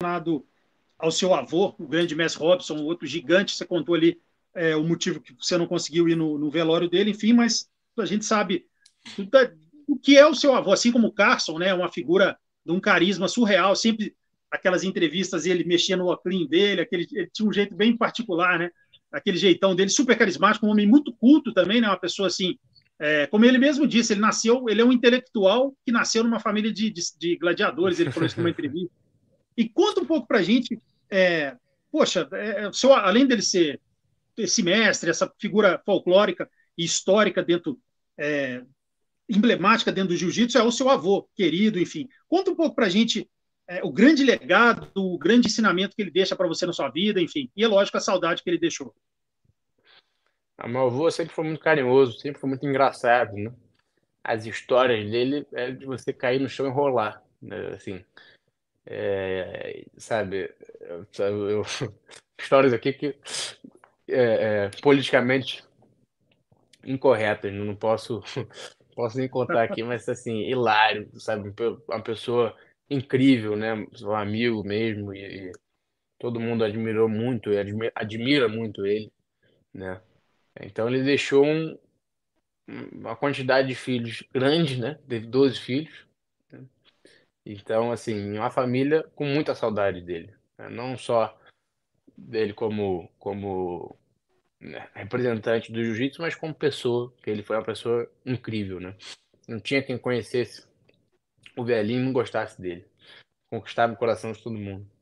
relacionado ao seu avô, o grande mestre Robson, outro gigante, você contou ali é, o motivo que você não conseguiu ir no, no velório dele, enfim, mas a gente sabe o que é o seu avô, assim como o Carson, né, uma figura de um carisma surreal, sempre aquelas entrevistas ele mexia no óculos dele, aquele, ele tinha um jeito bem particular, né, aquele jeitão dele, super carismático, um homem muito culto também, né, uma pessoa assim, é, como ele mesmo disse, ele nasceu, ele é um intelectual que nasceu numa família de, de, de gladiadores, ele falou isso numa entrevista, E conta um pouco para a gente, é, poxa, é, é seu, além dele ser esse mestre, essa figura folclórica e histórica dentro, é, emblemática dentro do jiu-jitsu, é o seu avô querido, enfim. Conta um pouco para a gente é, o grande legado, o grande ensinamento que ele deixa para você na sua vida, enfim. E é lógico a saudade que ele deixou. Ah, meu avô sempre foi muito carinhoso, sempre foi muito engraçado, né? As histórias dele é de você cair no chão e rolar, né? assim. É, sabe, eu, eu, histórias aqui que é, é, politicamente incorretas, não posso, posso nem contar aqui, mas assim, hilário, sabe? Uma pessoa incrível, né? Um amigo mesmo, e, e todo mundo admirou muito, admira, admira muito ele, né? Então ele deixou um, uma quantidade de filhos grande, né? Teve 12 filhos então, assim, uma família com muita saudade dele. Né? Não só dele como, como né, representante do jiu-jitsu, mas como pessoa, que ele foi uma pessoa incrível, né? Não tinha quem conhecesse o velhinho e não gostasse dele. Conquistava o coração de todo mundo.